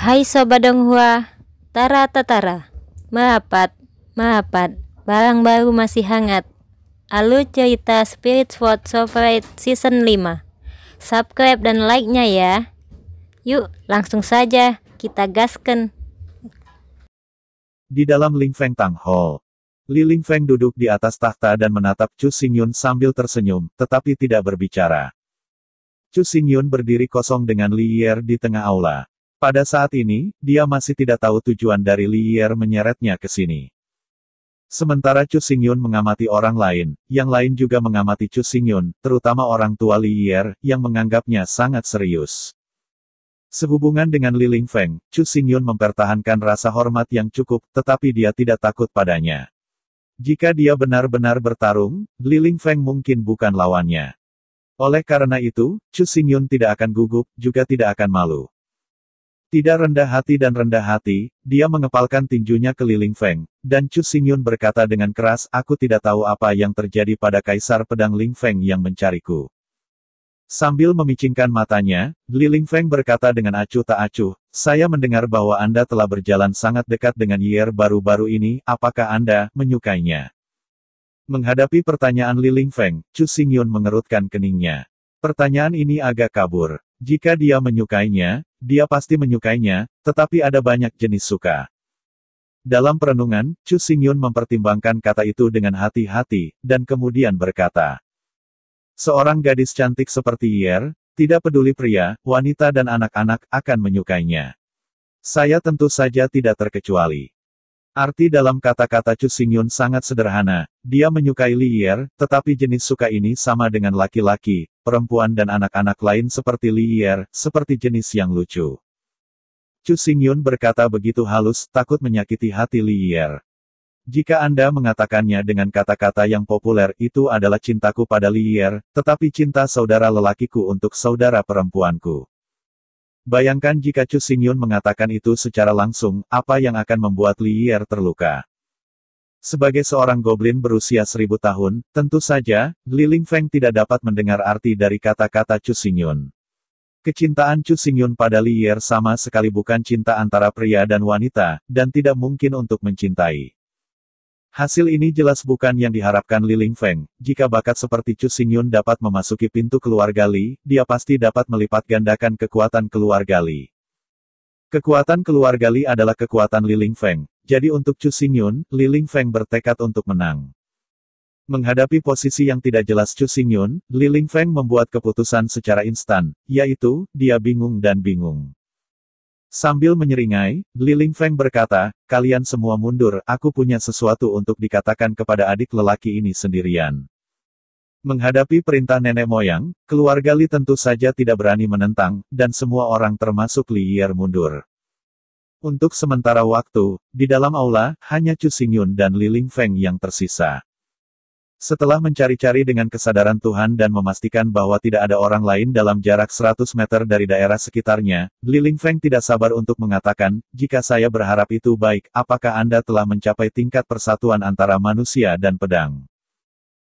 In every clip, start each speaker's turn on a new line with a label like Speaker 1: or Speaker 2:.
Speaker 1: Hai Sobat Donghua, Tara Tatara, Mahapat, Mahapat, barang baru masih hangat. Alu cerita Spirit World Sovereign Season 5. Subscribe dan like-nya ya. Yuk, langsung saja kita gasken. Di dalam Ling Feng Tang Hall, Liling Feng duduk di atas tahta dan menatap Chu Xingyun sambil tersenyum, tetapi tidak berbicara. Chu Xingyun berdiri kosong dengan Li Yer di tengah aula. Pada saat ini, dia masih tidak tahu tujuan dari Li Yer menyeretnya ke sini. Sementara Chu Xingyun mengamati orang lain, yang lain juga mengamati Chu Xingyun, terutama orang tua Li Yer, yang menganggapnya sangat serius. Sehubungan dengan Li Feng, Chu Xingyun mempertahankan rasa hormat yang cukup, tetapi dia tidak takut padanya. Jika dia benar-benar bertarung, Li Ling Feng mungkin bukan lawannya. Oleh karena itu, Chu Xingyun tidak akan gugup, juga tidak akan malu. Tidak rendah hati dan rendah hati, dia mengepalkan tinjunya ke Li Ling Feng, dan Chu Xingyun berkata dengan keras, aku tidak tahu apa yang terjadi pada Kaisar Pedang Ling Feng yang mencariku. Sambil memicingkan matanya, Li Ling Feng berkata dengan acuh tak acuh, saya mendengar bahwa Anda telah berjalan sangat dekat dengan Yer baru-baru ini, apakah Anda menyukainya? Menghadapi pertanyaan Li Ling Feng, Chu Xingyun mengerutkan keningnya. Pertanyaan ini agak kabur. Jika dia menyukainya, dia pasti menyukainya, tetapi ada banyak jenis suka. Dalam perenungan, Chu Xingyun mempertimbangkan kata itu dengan hati-hati, dan kemudian berkata, Seorang gadis cantik seperti Yer, tidak peduli pria, wanita dan anak-anak, akan menyukainya. Saya tentu saja tidak terkecuali. Arti dalam kata-kata Chu Xingyun sangat sederhana, dia menyukai Li Yer, tetapi jenis suka ini sama dengan laki-laki, perempuan dan anak-anak lain seperti Li Yer, seperti jenis yang lucu. Chu Xingyun berkata begitu halus, takut menyakiti hati Li Yer. Jika Anda mengatakannya dengan kata-kata yang populer itu adalah cintaku pada Lier, tetapi cinta saudara lelakiku untuk saudara perempuanku. Bayangkan jika Chu Xingyun mengatakan itu secara langsung, apa yang akan membuat Lier terluka. Sebagai seorang goblin berusia seribu tahun, tentu saja, Li Feng tidak dapat mendengar arti dari kata-kata Chu Xingyun. Kecintaan Chu Xingyun pada Liyer sama sekali bukan cinta antara pria dan wanita, dan tidak mungkin untuk mencintai. Hasil ini jelas bukan yang diharapkan Li Ling Feng. Jika bakat seperti Chu Xingyun dapat memasuki pintu keluarga Li, dia pasti dapat melipat gandakan kekuatan keluarga Li. Kekuatan keluarga Li adalah kekuatan Li Ling Feng. Jadi untuk Chu Xingyun, Ling Feng bertekad untuk menang. Menghadapi posisi yang tidak jelas Chu Xingyun, Ling Feng membuat keputusan secara instan, yaitu, dia bingung dan bingung. Sambil menyeringai, Liling Feng berkata, kalian semua mundur, aku punya sesuatu untuk dikatakan kepada adik lelaki ini sendirian. Menghadapi perintah nenek moyang, keluarga Li tentu saja tidak berani menentang, dan semua orang termasuk Li Yer mundur. Untuk sementara waktu, di dalam aula, hanya Chu Xingyun dan Ling Feng yang tersisa. Setelah mencari-cari dengan kesadaran Tuhan dan memastikan bahwa tidak ada orang lain dalam jarak 100 meter dari daerah sekitarnya, Liling Feng tidak sabar untuk mengatakan, jika saya berharap itu baik, apakah Anda telah mencapai tingkat persatuan antara manusia dan pedang?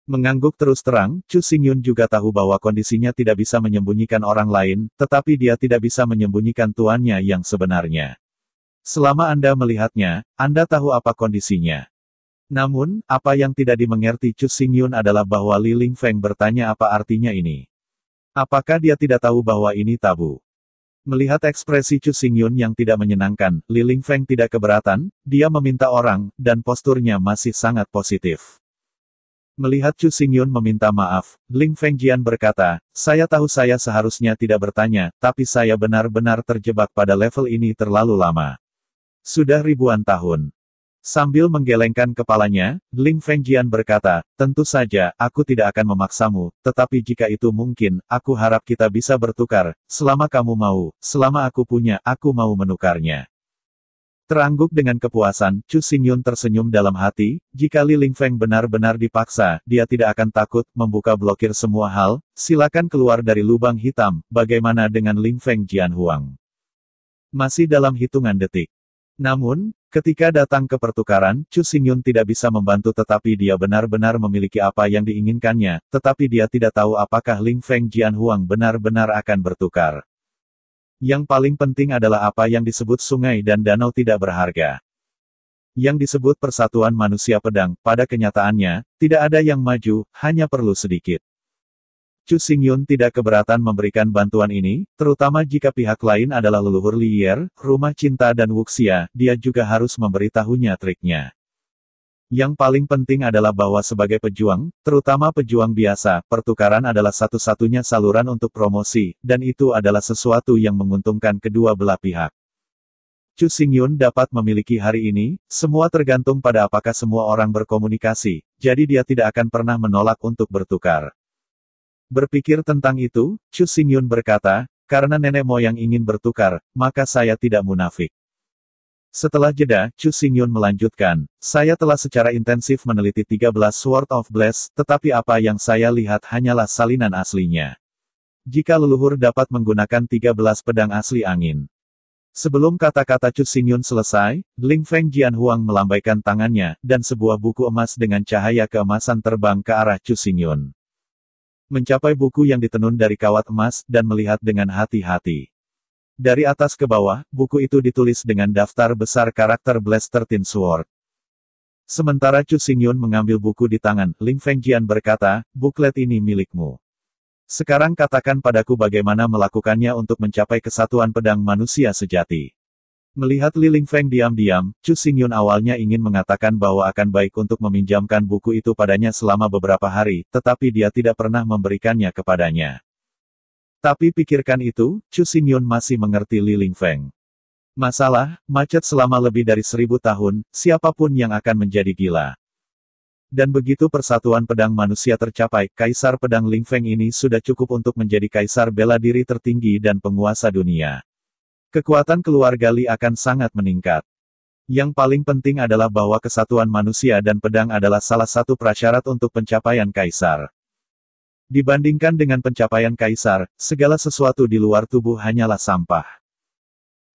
Speaker 1: Mengangguk terus terang, Chu Xingyun juga tahu bahwa kondisinya tidak bisa menyembunyikan orang lain, tetapi dia tidak bisa menyembunyikan tuannya yang sebenarnya. Selama Anda melihatnya, Anda tahu apa kondisinya. Namun, apa yang tidak dimengerti Chu Xingyun adalah bahwa Li Ling Feng bertanya apa artinya ini. Apakah dia tidak tahu bahwa ini tabu? Melihat ekspresi Chu Xingyun yang tidak menyenangkan, Li Ling Feng tidak keberatan, dia meminta orang, dan posturnya masih sangat positif. Melihat Chu Xingyun meminta maaf, Ling Feng Jian berkata, saya tahu saya seharusnya tidak bertanya, tapi saya benar-benar terjebak pada level ini terlalu lama. Sudah ribuan tahun, Sambil menggelengkan kepalanya, Ling Fengjian berkata, Tentu saja, aku tidak akan memaksamu, tetapi jika itu mungkin, aku harap kita bisa bertukar, selama kamu mau, selama aku punya, aku mau menukarnya. Terangguk dengan kepuasan, Chu Xingyun tersenyum dalam hati, jika Li Feng benar-benar dipaksa, dia tidak akan takut, membuka blokir semua hal, silakan keluar dari lubang hitam, bagaimana dengan Ling Jian Huang? Masih dalam hitungan detik. Namun, Ketika datang ke pertukaran, Chu Xingyun tidak bisa membantu tetapi dia benar-benar memiliki apa yang diinginkannya, tetapi dia tidak tahu apakah Ling Feng Jian Huang benar-benar akan bertukar. Yang paling penting adalah apa yang disebut sungai dan danau tidak berharga. Yang disebut persatuan manusia pedang, pada kenyataannya, tidak ada yang maju, hanya perlu sedikit. Chu Xingyun tidak keberatan memberikan bantuan ini, terutama jika pihak lain adalah leluhur Liyer, rumah cinta dan Wuxia, dia juga harus memberitahunya triknya. Yang paling penting adalah bahwa sebagai pejuang, terutama pejuang biasa, pertukaran adalah satu-satunya saluran untuk promosi, dan itu adalah sesuatu yang menguntungkan kedua belah pihak. Chu Xingyun dapat memiliki hari ini, semua tergantung pada apakah semua orang berkomunikasi, jadi dia tidak akan pernah menolak untuk bertukar. Berpikir tentang itu, Chu Xingyun berkata, karena nenek moyang ingin bertukar, maka saya tidak munafik. Setelah jeda, Chu Xingyun melanjutkan, saya telah secara intensif meneliti 13 Sword of Bless, tetapi apa yang saya lihat hanyalah salinan aslinya. Jika leluhur dapat menggunakan 13 pedang asli angin, Sebelum kata-kata Chu Xingyun selesai, Ling Feng Huang melambaikan tangannya, dan sebuah buku emas dengan cahaya keemasan terbang ke arah Chu Xingyun mencapai buku yang ditenun dari kawat emas, dan melihat dengan hati-hati. Dari atas ke bawah, buku itu ditulis dengan daftar besar karakter Blaster Tin Sword. Sementara Chu Xingyun mengambil buku di tangan, Ling Fengjian berkata, buklet ini milikmu. Sekarang katakan padaku bagaimana melakukannya untuk mencapai kesatuan pedang manusia sejati. Melihat Li Ling Feng diam-diam, Chu Yun awalnya ingin mengatakan bahwa akan baik untuk meminjamkan buku itu padanya selama beberapa hari, tetapi dia tidak pernah memberikannya kepadanya. Tapi pikirkan itu, Chu Yun masih mengerti Li Ling Feng. Masalah, macet selama lebih dari seribu tahun, siapapun yang akan menjadi gila. Dan begitu persatuan pedang manusia tercapai, Kaisar Pedang Ling Feng ini sudah cukup untuk menjadi kaisar bela diri tertinggi dan penguasa dunia kekuatan keluarga Li akan sangat meningkat. Yang paling penting adalah bahwa kesatuan manusia dan pedang adalah salah satu prasyarat untuk pencapaian kaisar. Dibandingkan dengan pencapaian kaisar, segala sesuatu di luar tubuh hanyalah sampah.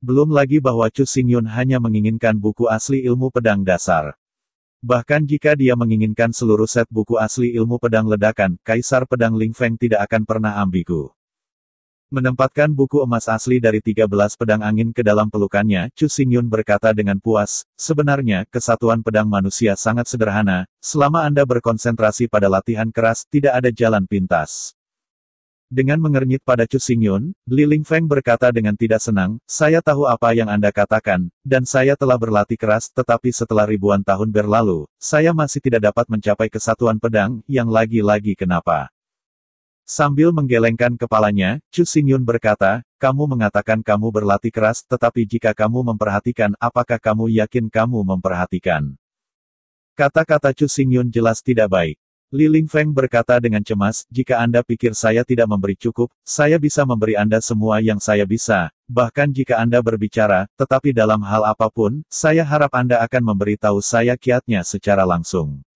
Speaker 1: Belum lagi bahwa Chu Xingyun hanya menginginkan buku asli ilmu pedang dasar. Bahkan jika dia menginginkan seluruh set buku asli ilmu pedang ledakan, Kaisar Pedang Ling Feng tidak akan pernah ambigu. Menempatkan buku emas asli dari 13 pedang angin ke dalam pelukannya, Chu Xingyun berkata dengan puas, sebenarnya, kesatuan pedang manusia sangat sederhana, selama Anda berkonsentrasi pada latihan keras, tidak ada jalan pintas. Dengan mengernyit pada Chu Xingyun, Li Lingfeng berkata dengan tidak senang, saya tahu apa yang Anda katakan, dan saya telah berlatih keras, tetapi setelah ribuan tahun berlalu, saya masih tidak dapat mencapai kesatuan pedang, yang lagi-lagi kenapa. Sambil menggelengkan kepalanya, Chu Xingyun berkata, kamu mengatakan kamu berlatih keras, tetapi jika kamu memperhatikan apakah kamu yakin kamu memperhatikan? Kata-kata Chu Xingyun jelas tidak baik. Li Ling Feng berkata dengan cemas, jika Anda pikir saya tidak memberi cukup, saya bisa memberi Anda semua yang saya bisa, bahkan jika Anda berbicara, tetapi dalam hal apapun, saya harap Anda akan memberitahu saya kiatnya secara langsung.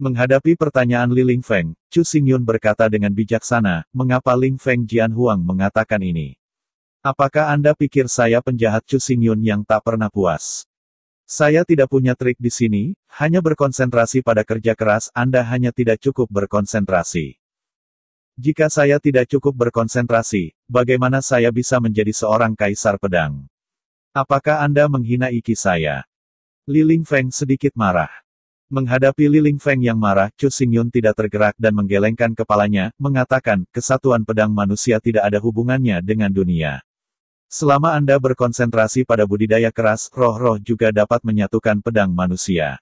Speaker 1: Menghadapi pertanyaan Li Ling Feng, Chu Xingyun berkata dengan bijaksana, mengapa Ling Feng Jian Huang mengatakan ini? Apakah Anda pikir saya penjahat Chu Xingyun yang tak pernah puas? Saya tidak punya trik di sini, hanya berkonsentrasi pada kerja keras Anda hanya tidak cukup berkonsentrasi. Jika saya tidak cukup berkonsentrasi, bagaimana saya bisa menjadi seorang kaisar pedang? Apakah Anda menghina iki saya? Li Ling Feng sedikit marah. Menghadapi Li Ling Feng yang marah, Chu Xingyun tidak tergerak dan menggelengkan kepalanya, mengatakan, kesatuan pedang manusia tidak ada hubungannya dengan dunia. Selama Anda berkonsentrasi pada budidaya keras, roh-roh juga dapat menyatukan pedang manusia.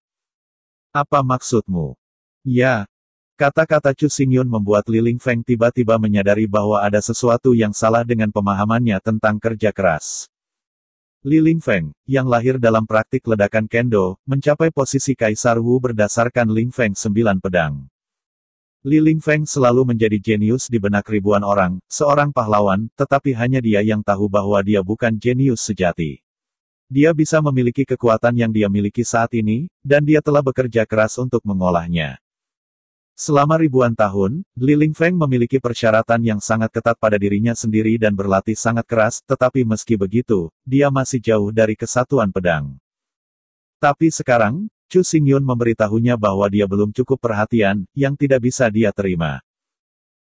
Speaker 1: Apa maksudmu? Ya. Kata-kata Chu Xingyun membuat Li Ling Feng tiba-tiba menyadari bahwa ada sesuatu yang salah dengan pemahamannya tentang kerja keras. Li Feng, yang lahir dalam praktik ledakan kendo, mencapai posisi Kaisar Wu berdasarkan Ling Feng sembilan pedang. Li Feng selalu menjadi jenius di benak ribuan orang, seorang pahlawan, tetapi hanya dia yang tahu bahwa dia bukan jenius sejati. Dia bisa memiliki kekuatan yang dia miliki saat ini, dan dia telah bekerja keras untuk mengolahnya. Selama ribuan tahun, Li Ling Feng memiliki persyaratan yang sangat ketat pada dirinya sendiri dan berlatih sangat keras, tetapi meski begitu, dia masih jauh dari kesatuan pedang. Tapi sekarang, Chu Xingyun memberitahunya bahwa dia belum cukup perhatian, yang tidak bisa dia terima.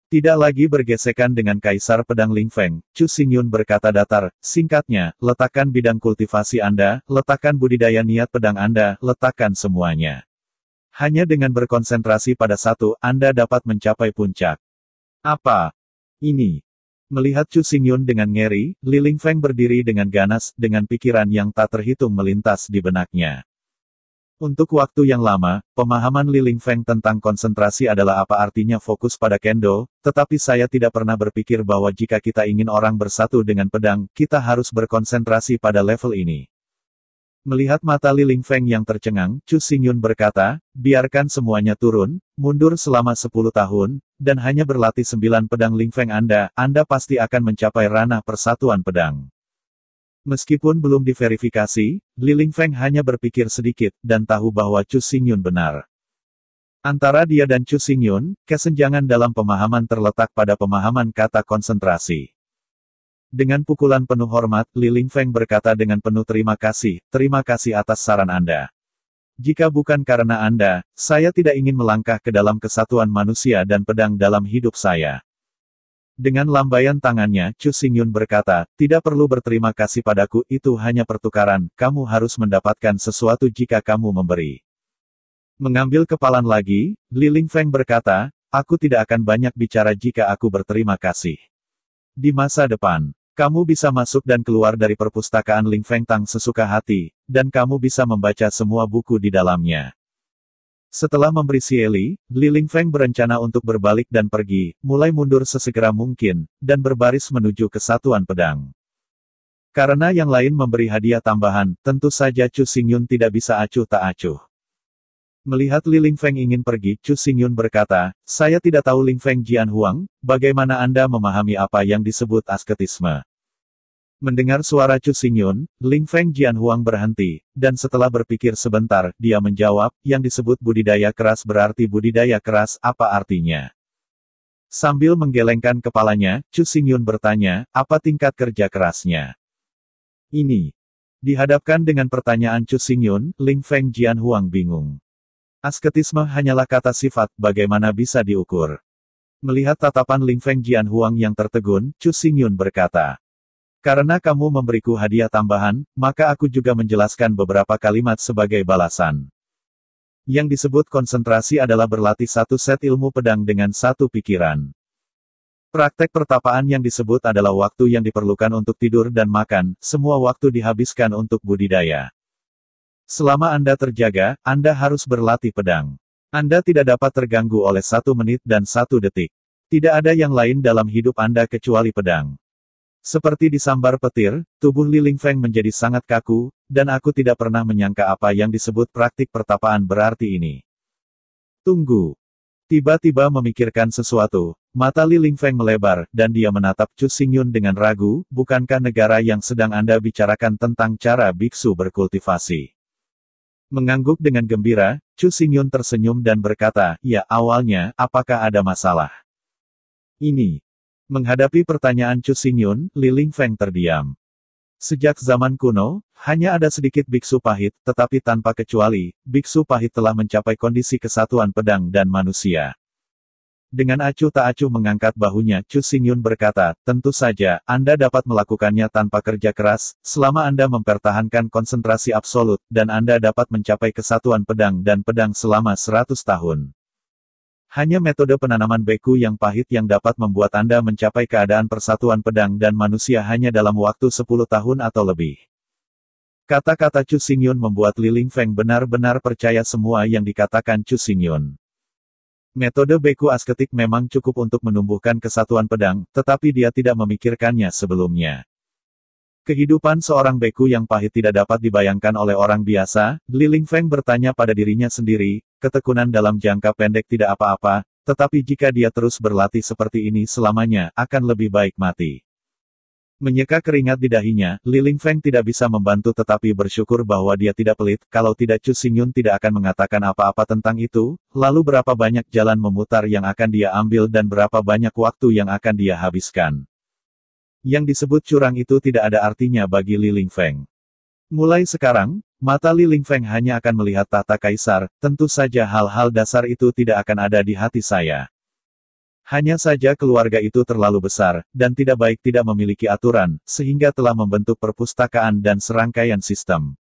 Speaker 1: Tidak lagi bergesekan dengan Kaisar Pedang Ling Feng, Chu Xingyun berkata datar, singkatnya, letakkan bidang kultivasi Anda, letakkan budidaya niat pedang Anda, letakkan semuanya. Hanya dengan berkonsentrasi pada satu, Anda dapat mencapai puncak. Apa? Ini. Melihat Chu Xingyun dengan ngeri, Ling Feng berdiri dengan ganas, dengan pikiran yang tak terhitung melintas di benaknya. Untuk waktu yang lama, pemahaman Ling Feng tentang konsentrasi adalah apa artinya fokus pada kendo, tetapi saya tidak pernah berpikir bahwa jika kita ingin orang bersatu dengan pedang, kita harus berkonsentrasi pada level ini. Melihat mata Ling Feng yang tercengang, Chu Xingyun berkata, biarkan semuanya turun, mundur selama 10 tahun, dan hanya berlatih sembilan pedang Ling Feng Anda, Anda pasti akan mencapai ranah persatuan pedang. Meskipun belum diverifikasi, Ling Feng hanya berpikir sedikit, dan tahu bahwa Chu Xingyun benar. Antara dia dan Chu Xingyun, kesenjangan dalam pemahaman terletak pada pemahaman kata konsentrasi. Dengan pukulan penuh hormat, Ling Feng berkata dengan penuh terima kasih, terima kasih atas saran Anda. Jika bukan karena Anda, saya tidak ingin melangkah ke dalam kesatuan manusia dan pedang dalam hidup saya. Dengan lambaian tangannya, Chu Xingyun berkata, tidak perlu berterima kasih padaku, itu hanya pertukaran, kamu harus mendapatkan sesuatu jika kamu memberi. Mengambil kepalan lagi, Li Lingfeng berkata, aku tidak akan banyak bicara jika aku berterima kasih. Di masa depan, kamu bisa masuk dan keluar dari perpustakaan Ling Feng Tang sesuka hati, dan kamu bisa membaca semua buku di dalamnya. Setelah memberi Sieli, Li Ling Feng berencana untuk berbalik dan pergi, mulai mundur sesegera mungkin, dan berbaris menuju kesatuan pedang. Karena yang lain memberi hadiah tambahan, tentu saja Chu Xingyun tidak bisa acuh tak acuh. Melihat Li Ling Feng ingin pergi, Chu Xingyun berkata, saya tidak tahu Ling Feng Jian Huang, bagaimana Anda memahami apa yang disebut asketisme. Mendengar suara Chu Xingyun, Jian Huang berhenti, dan setelah berpikir sebentar, dia menjawab, yang disebut budidaya keras berarti budidaya keras, apa artinya? Sambil menggelengkan kepalanya, Chu Xingyun bertanya, apa tingkat kerja kerasnya? Ini. Dihadapkan dengan pertanyaan Chu Xingyun, Ling Feng Jian Huang bingung. Asketisme hanyalah kata sifat, bagaimana bisa diukur. Melihat tatapan Ling Feng Jian Huang yang tertegun, Chu Xingyun berkata. Karena kamu memberiku hadiah tambahan, maka aku juga menjelaskan beberapa kalimat sebagai balasan. Yang disebut konsentrasi adalah berlatih satu set ilmu pedang dengan satu pikiran. Praktek pertapaan yang disebut adalah waktu yang diperlukan untuk tidur dan makan, semua waktu dihabiskan untuk budidaya. Selama Anda terjaga, Anda harus berlatih pedang. Anda tidak dapat terganggu oleh satu menit dan satu detik. Tidak ada yang lain dalam hidup Anda kecuali pedang. Seperti disambar petir, tubuh Li Ling Feng menjadi sangat kaku, dan aku tidak pernah menyangka apa yang disebut praktik pertapaan berarti ini. Tunggu. Tiba-tiba memikirkan sesuatu, mata Li Ling Feng melebar, dan dia menatap Chu Yun dengan ragu, bukankah negara yang sedang Anda bicarakan tentang cara biksu berkultivasi? Mengangguk dengan gembira, Chu Xingyun tersenyum dan berkata, ya awalnya, apakah ada masalah? Ini. Menghadapi pertanyaan Chu Xingyun, Ling Feng terdiam. Sejak zaman kuno, hanya ada sedikit biksu pahit, tetapi tanpa kecuali, biksu pahit telah mencapai kondisi kesatuan pedang dan manusia. Dengan acuh tak acuh mengangkat bahunya, Chu Xingyun berkata, tentu saja, Anda dapat melakukannya tanpa kerja keras, selama Anda mempertahankan konsentrasi absolut, dan Anda dapat mencapai kesatuan pedang dan pedang selama 100 tahun. Hanya metode penanaman beku yang pahit yang dapat membuat Anda mencapai keadaan persatuan pedang dan manusia hanya dalam waktu 10 tahun atau lebih. Kata-kata Chu Xingyun membuat Li Lingfeng benar-benar percaya semua yang dikatakan Chu Xingyun. Metode beku asketik memang cukup untuk menumbuhkan kesatuan pedang, tetapi dia tidak memikirkannya sebelumnya. Kehidupan seorang beku yang pahit tidak dapat dibayangkan oleh orang biasa, Li Ling Feng bertanya pada dirinya sendiri, ketekunan dalam jangka pendek tidak apa-apa, tetapi jika dia terus berlatih seperti ini selamanya, akan lebih baik mati. Menyeka keringat di dahinya, Liling Feng tidak bisa membantu tetapi bersyukur bahwa dia tidak pelit, kalau tidak Chu Xingyun tidak akan mengatakan apa-apa tentang itu, lalu berapa banyak jalan memutar yang akan dia ambil dan berapa banyak waktu yang akan dia habiskan. Yang disebut curang itu tidak ada artinya bagi Liling Feng. Mulai sekarang, mata Liling Feng hanya akan melihat tata kaisar, tentu saja hal-hal dasar itu tidak akan ada di hati saya. Hanya saja keluarga itu terlalu besar, dan tidak baik tidak memiliki aturan, sehingga telah membentuk perpustakaan dan serangkaian sistem.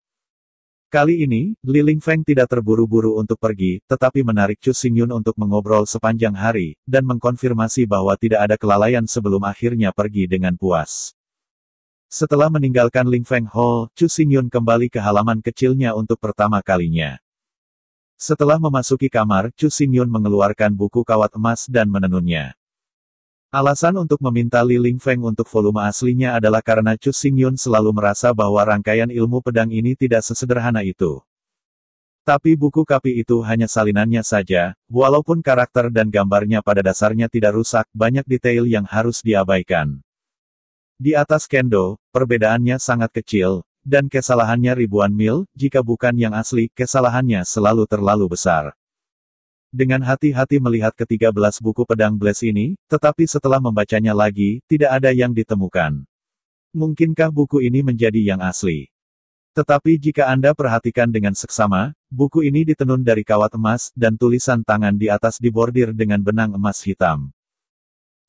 Speaker 1: Kali ini, Li Ling Feng tidak terburu-buru untuk pergi, tetapi menarik Chu Xingyun untuk mengobrol sepanjang hari, dan mengkonfirmasi bahwa tidak ada kelalaian sebelum akhirnya pergi dengan puas. Setelah meninggalkan Ling Feng Hall, Chu Xingyun kembali ke halaman kecilnya untuk pertama kalinya. Setelah memasuki kamar, Chu Xingyun mengeluarkan buku kawat emas dan menenunnya. Alasan untuk meminta Li Lingfeng untuk volume aslinya adalah karena Chu Xingyun selalu merasa bahwa rangkaian ilmu pedang ini tidak sesederhana itu. Tapi buku kapi itu hanya salinannya saja, walaupun karakter dan gambarnya pada dasarnya tidak rusak, banyak detail yang harus diabaikan. Di atas kendo, perbedaannya sangat kecil, dan kesalahannya ribuan mil, jika bukan yang asli, kesalahannya selalu terlalu besar. Dengan hati-hati melihat ketiga belas buku pedang Bless ini, tetapi setelah membacanya lagi, tidak ada yang ditemukan. Mungkinkah buku ini menjadi yang asli? Tetapi jika Anda perhatikan dengan seksama, buku ini ditenun dari kawat emas, dan tulisan tangan di atas dibordir dengan benang emas hitam.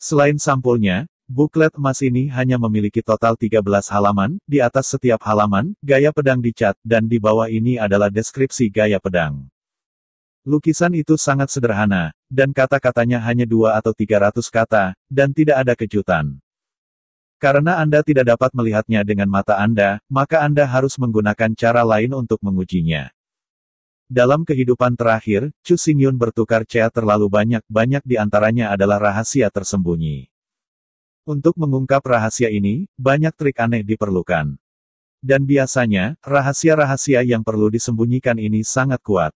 Speaker 1: Selain sampulnya, Buklet emas ini hanya memiliki total 13 halaman, di atas setiap halaman, gaya pedang dicat, dan di bawah ini adalah deskripsi gaya pedang. Lukisan itu sangat sederhana, dan kata-katanya hanya dua atau 300 kata, dan tidak ada kejutan. Karena Anda tidak dapat melihatnya dengan mata Anda, maka Anda harus menggunakan cara lain untuk mengujinya. Dalam kehidupan terakhir, Chu Xingyun bertukar cea terlalu banyak, banyak di antaranya adalah rahasia tersembunyi. Untuk mengungkap rahasia ini, banyak trik aneh diperlukan. Dan biasanya, rahasia-rahasia yang perlu disembunyikan ini sangat kuat.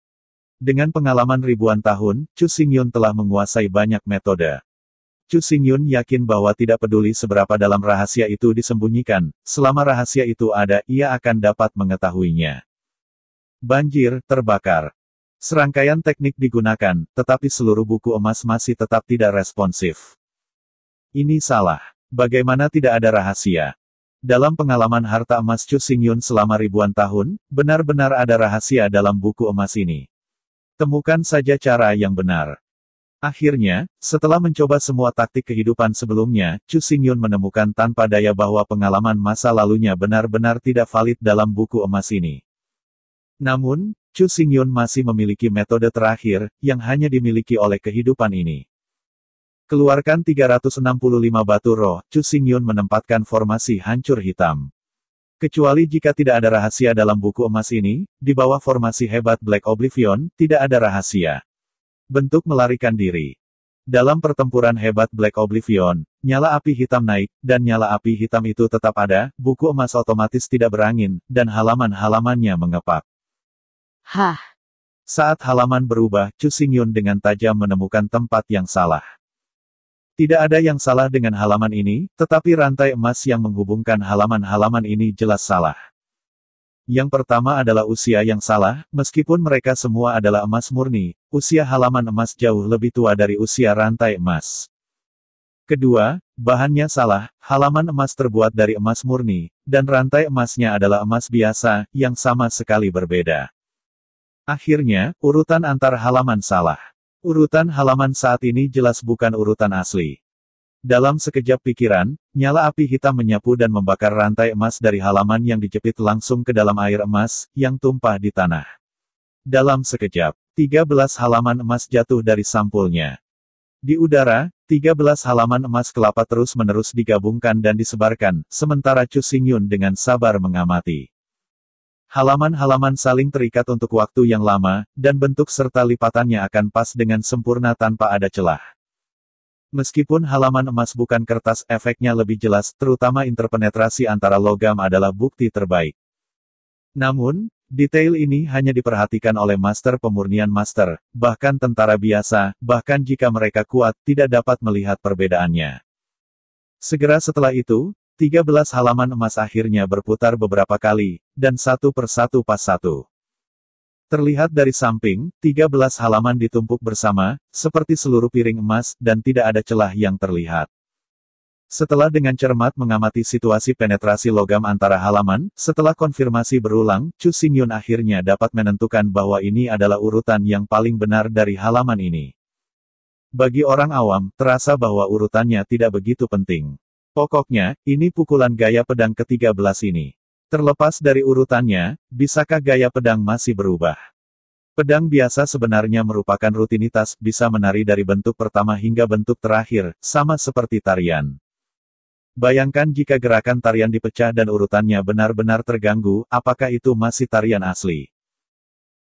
Speaker 1: Dengan pengalaman ribuan tahun, Chu Xingyun telah menguasai banyak metode. Chu Xingyun yakin bahwa tidak peduli seberapa dalam rahasia itu disembunyikan, selama rahasia itu ada, ia akan dapat mengetahuinya. Banjir, terbakar. Serangkaian teknik digunakan, tetapi seluruh buku emas masih tetap tidak responsif. Ini salah. Bagaimana tidak ada rahasia? Dalam pengalaman harta emas Chu Xingyun selama ribuan tahun, benar-benar ada rahasia dalam buku emas ini. Temukan saja cara yang benar. Akhirnya, setelah mencoba semua taktik kehidupan sebelumnya, Chu Xingyun menemukan tanpa daya bahwa pengalaman masa lalunya benar-benar tidak valid dalam buku emas ini. Namun, Chu Xingyun masih memiliki metode terakhir, yang hanya dimiliki oleh kehidupan ini. Keluarkan 365 batu roh, Chu Xingyun menempatkan formasi hancur hitam. Kecuali jika tidak ada rahasia dalam buku emas ini, di bawah formasi hebat Black Oblivion, tidak ada rahasia. Bentuk melarikan diri. Dalam pertempuran hebat Black Oblivion, nyala api hitam naik, dan nyala api hitam itu tetap ada, buku emas otomatis tidak berangin, dan halaman-halamannya mengepak. Hah. Saat halaman berubah, Chu Xingyun dengan tajam menemukan tempat yang salah. Tidak ada yang salah dengan halaman ini, tetapi rantai emas yang menghubungkan halaman-halaman ini jelas salah. Yang pertama adalah usia yang salah, meskipun mereka semua adalah emas murni, usia halaman emas jauh lebih tua dari usia rantai emas. Kedua, bahannya salah, halaman emas terbuat dari emas murni, dan rantai emasnya adalah emas biasa, yang sama sekali berbeda. Akhirnya, urutan antar halaman salah. Urutan halaman saat ini jelas bukan urutan asli. Dalam sekejap pikiran, nyala api hitam menyapu dan membakar rantai emas dari halaman yang dijepit langsung ke dalam air emas, yang tumpah di tanah. Dalam sekejap, 13 halaman emas jatuh dari sampulnya. Di udara, 13 halaman emas kelapa terus-menerus digabungkan dan disebarkan, sementara Chu Xingyun dengan sabar mengamati. Halaman-halaman saling terikat untuk waktu yang lama, dan bentuk serta lipatannya akan pas dengan sempurna tanpa ada celah. Meskipun halaman emas bukan kertas, efeknya lebih jelas, terutama interpenetrasi antara logam adalah bukti terbaik. Namun, detail ini hanya diperhatikan oleh master pemurnian master, bahkan tentara biasa, bahkan jika mereka kuat, tidak dapat melihat perbedaannya. Segera setelah itu, 13 halaman emas akhirnya berputar beberapa kali, dan satu persatu pas satu. Terlihat dari samping, 13 halaman ditumpuk bersama, seperti seluruh piring emas, dan tidak ada celah yang terlihat. Setelah dengan cermat mengamati situasi penetrasi logam antara halaman, setelah konfirmasi berulang, Chu Xingyun akhirnya dapat menentukan bahwa ini adalah urutan yang paling benar dari halaman ini. Bagi orang awam, terasa bahwa urutannya tidak begitu penting. Pokoknya, ini pukulan gaya pedang ke-13 ini. Terlepas dari urutannya, bisakah gaya pedang masih berubah? Pedang biasa sebenarnya merupakan rutinitas, bisa menari dari bentuk pertama hingga bentuk terakhir, sama seperti tarian. Bayangkan jika gerakan tarian dipecah dan urutannya benar-benar terganggu, apakah itu masih tarian asli?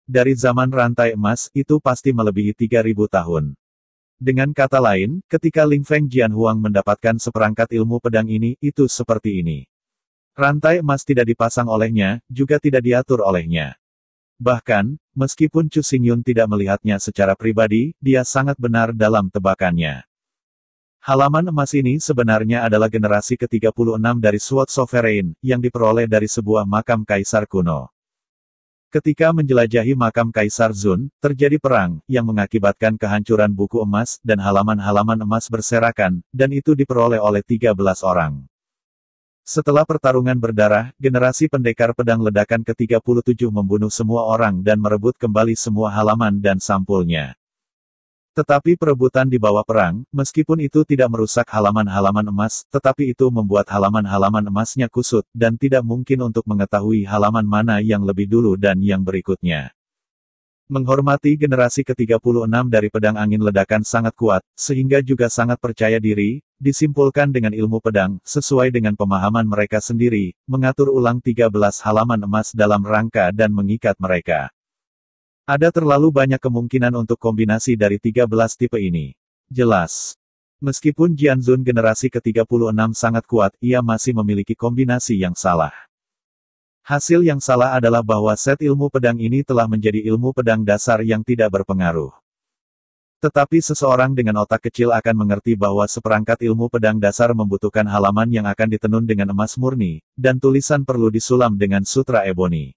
Speaker 1: Dari zaman rantai emas, itu pasti melebihi 3000 tahun. Dengan kata lain, ketika Ling Feng Huang mendapatkan seperangkat ilmu pedang ini, itu seperti ini. Rantai emas tidak dipasang olehnya, juga tidak diatur olehnya. Bahkan, meskipun Chu Xingyun tidak melihatnya secara pribadi, dia sangat benar dalam tebakannya. Halaman emas ini sebenarnya adalah generasi ke-36 dari Sword Sovereign, yang diperoleh dari sebuah makam kaisar kuno. Ketika menjelajahi makam Kaisar Zun, terjadi perang, yang mengakibatkan kehancuran buku emas, dan halaman-halaman emas berserakan, dan itu diperoleh oleh 13 orang. Setelah pertarungan berdarah, generasi pendekar pedang ledakan ke-37 membunuh semua orang dan merebut kembali semua halaman dan sampulnya. Tetapi perebutan di bawah perang, meskipun itu tidak merusak halaman-halaman emas, tetapi itu membuat halaman-halaman emasnya kusut, dan tidak mungkin untuk mengetahui halaman mana yang lebih dulu dan yang berikutnya. Menghormati generasi ke-36 dari pedang angin ledakan sangat kuat, sehingga juga sangat percaya diri, disimpulkan dengan ilmu pedang, sesuai dengan pemahaman mereka sendiri, mengatur ulang 13 halaman emas dalam rangka dan mengikat mereka. Ada terlalu banyak kemungkinan untuk kombinasi dari 13 tipe ini. Jelas. Meskipun Jianzun generasi ke-36 sangat kuat, ia masih memiliki kombinasi yang salah. Hasil yang salah adalah bahwa set ilmu pedang ini telah menjadi ilmu pedang dasar yang tidak berpengaruh. Tetapi seseorang dengan otak kecil akan mengerti bahwa seperangkat ilmu pedang dasar membutuhkan halaman yang akan ditenun dengan emas murni, dan tulisan perlu disulam dengan sutra ebony.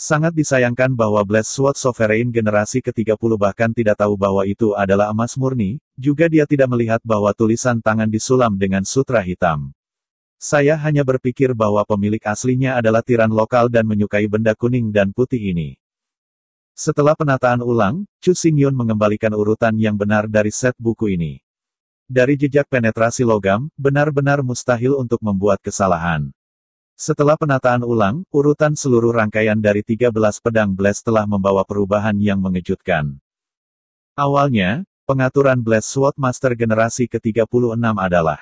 Speaker 1: Sangat disayangkan bahwa Bless Sword Sovereign generasi ke-30 bahkan tidak tahu bahwa itu adalah emas murni, juga dia tidak melihat bahwa tulisan tangan disulam dengan sutra hitam. Saya hanya berpikir bahwa pemilik aslinya adalah tiran lokal dan menyukai benda kuning dan putih ini. Setelah penataan ulang, Chu Xingyun mengembalikan urutan yang benar dari set buku ini. Dari jejak penetrasi logam, benar-benar mustahil untuk membuat kesalahan. Setelah penataan ulang, urutan seluruh rangkaian dari 13 pedang Blast telah membawa perubahan yang mengejutkan. Awalnya, pengaturan Blast Sword Master generasi ke-36 adalah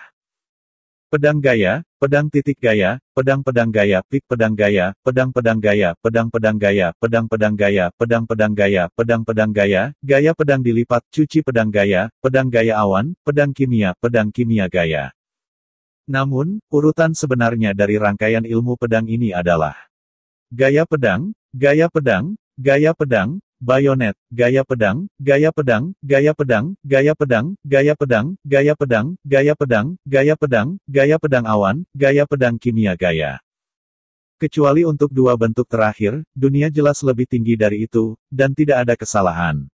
Speaker 1: Pedang gaya, pedang titik gaya, pedang-pedang gaya, pik pedang gaya, pedang-pedang gaya, pedang-pedang gaya, pedang-pedang gaya, pedang-pedang gaya, pedang-pedang gaya, gaya pedang dilipat, cuci pedang gaya, pedang gaya awan, pedang kimia, pedang kimia gaya. Namun, urutan sebenarnya dari rangkaian ilmu pedang ini adalah gaya pedang, gaya pedang, gaya pedang, bayonet, gaya pedang, gaya pedang, gaya pedang, gaya pedang, gaya pedang, gaya pedang, gaya pedang, gaya pedang, gaya pedang awan, gaya pedang kimia gaya. Kecuali untuk dua bentuk terakhir, dunia jelas lebih tinggi dari itu, dan tidak ada kesalahan.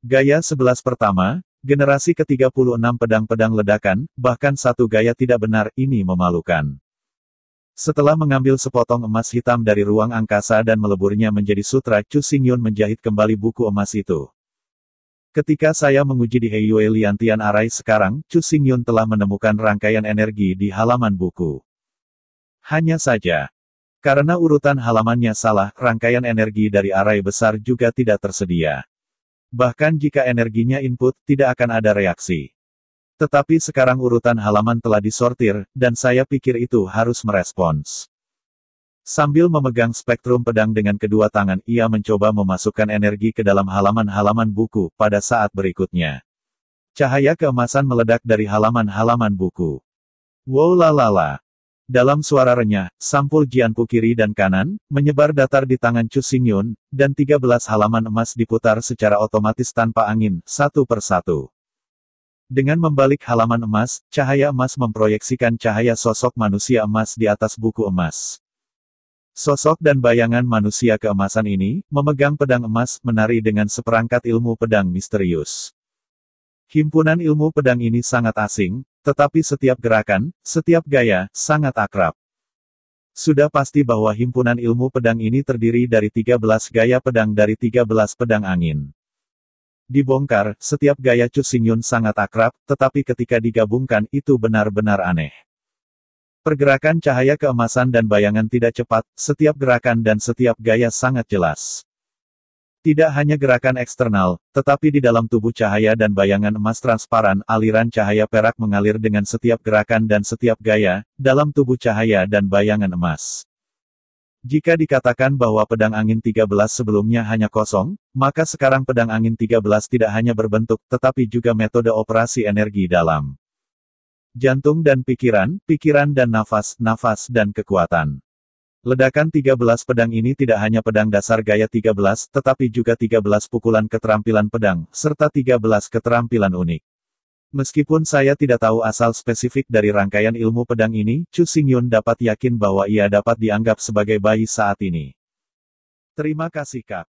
Speaker 1: Gaya sebelas pertama, Generasi ke-36 pedang-pedang ledakan, bahkan satu gaya tidak benar, ini memalukan. Setelah mengambil sepotong emas hitam dari ruang angkasa dan meleburnya menjadi sutra, Chu Xingyun menjahit kembali buku emas itu. Ketika saya menguji di Heiyue Liantian Arai sekarang, Chu Xingyun telah menemukan rangkaian energi di halaman buku. Hanya saja, karena urutan halamannya salah, rangkaian energi dari arai besar juga tidak tersedia. Bahkan jika energinya input, tidak akan ada reaksi. Tetapi sekarang urutan halaman telah disortir, dan saya pikir itu harus merespons. Sambil memegang spektrum pedang dengan kedua tangan, ia mencoba memasukkan energi ke dalam halaman-halaman buku pada saat berikutnya. Cahaya keemasan meledak dari halaman-halaman buku. Wow la dalam suara renyah, sampul Jianpu kiri dan kanan, menyebar datar di tangan Chu Xingyun, dan 13 halaman emas diputar secara otomatis tanpa angin, satu per satu. Dengan membalik halaman emas, cahaya emas memproyeksikan cahaya sosok manusia emas di atas buku emas. Sosok dan bayangan manusia keemasan ini, memegang pedang emas, menari dengan seperangkat ilmu pedang misterius. Himpunan ilmu pedang ini sangat asing, tetapi setiap gerakan, setiap gaya, sangat akrab. Sudah pasti bahwa himpunan ilmu pedang ini terdiri dari 13 gaya pedang dari 13 pedang angin. Dibongkar, setiap gaya Chu Xingyun sangat akrab, tetapi ketika digabungkan itu benar-benar aneh. Pergerakan cahaya keemasan dan bayangan tidak cepat, setiap gerakan dan setiap gaya sangat jelas. Tidak hanya gerakan eksternal, tetapi di dalam tubuh cahaya dan bayangan emas transparan, aliran cahaya perak mengalir dengan setiap gerakan dan setiap gaya, dalam tubuh cahaya dan bayangan emas. Jika dikatakan bahwa pedang angin 13 sebelumnya hanya kosong, maka sekarang pedang angin 13 tidak hanya berbentuk, tetapi juga metode operasi energi dalam jantung dan pikiran, pikiran dan nafas, nafas dan kekuatan. Ledakan 13 pedang ini tidak hanya pedang dasar gaya 13, tetapi juga 13 pukulan keterampilan pedang, serta 13 keterampilan unik. Meskipun saya tidak tahu asal spesifik dari rangkaian ilmu pedang ini, Chu Xingyun dapat yakin bahwa ia dapat dianggap sebagai bayi saat ini. Terima kasih Kak.